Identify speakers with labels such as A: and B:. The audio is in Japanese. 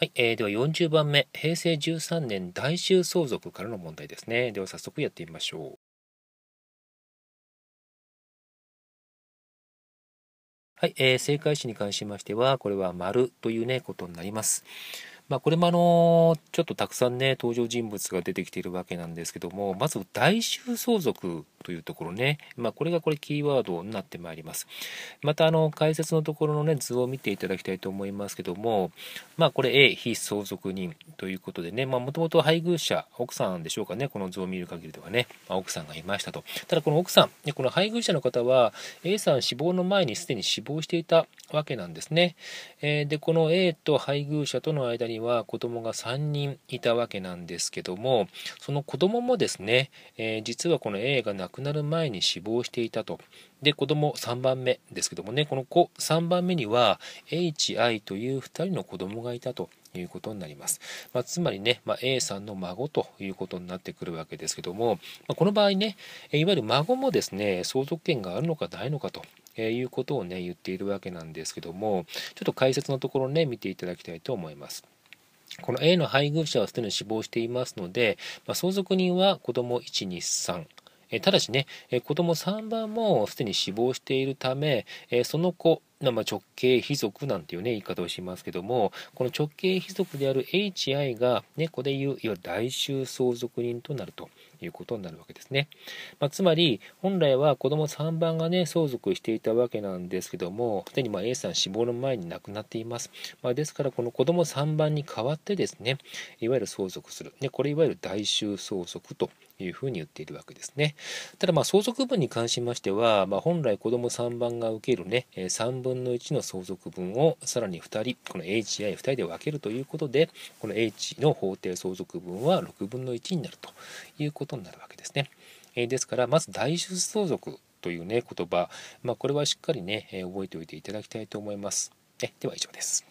A: はい、えー、では40番目、平成13年大衆相続からの問題ですね。では早速やってみましょう。はい、えー、正解詞に関しましては、これは丸というね、ことになります。まあ、これもあのー、ちょっとたくさんね、登場人物が出てきているわけなんですけども、まず、大衆相続というところね、まあ、これがこれキーワードになってまいります。また、あの、解説のところのね、図を見ていただきたいと思いますけども、まあ、これ A、非相続人ということでね、まあ、もともと配偶者、奥さんでしょうかね、この図を見る限りではね、まあ、奥さんがいましたと。ただ、この奥さん、この配偶者の方は、A さん死亡の前にすでに死亡していたわけなんですね。えで、この A と配偶者との間には子供が3人いたわけなんですけども、その子供もですね、えー、実はこの A が亡くくなる前に死亡していたと。で、子供3番目ですけどもね、この子3番目には HI という2人の子供がいたと。いうことになります。まあ、つまりね、まあ、A さんの孫ということになってくるわけですけども、まあ、この場合ね、いわゆる孫もですね、相続権があるのかないのかと。いうことをね言っているわけなんですけどもちょっと解説のところね見ていただきたいと思います。この A の配偶者はすでに死亡していますので、まあ、相続人は子供123えただしね、え子供3番もすでに死亡しているため、えその子、まあ、直系貴族なんていうね言い方をしますけどもこの直系貴族である HI が、猫でいういわゆる大衆相続人となるということになるわけですね。まあ、つまり、本来は子供3番がね、相続していたわけなんですけども、すでにま A さん死亡の前に亡くなっています。まあ、ですから、この子供3番に代わってですね、いわゆる相続する。ね、これいわゆる代衆相続というふに言っているわけですね。ただまあ相続分に関しましては、まあ、本来子ども3番が受けるね3分の1の相続分をさらに2人この HI2 人で分けるということでこの H の法定相続分は6分の1になるということことになるわけですね。えですからまず大出相続というね言葉、まあ、これはしっかりねえ覚えておいていただきたいと思います。では以上です。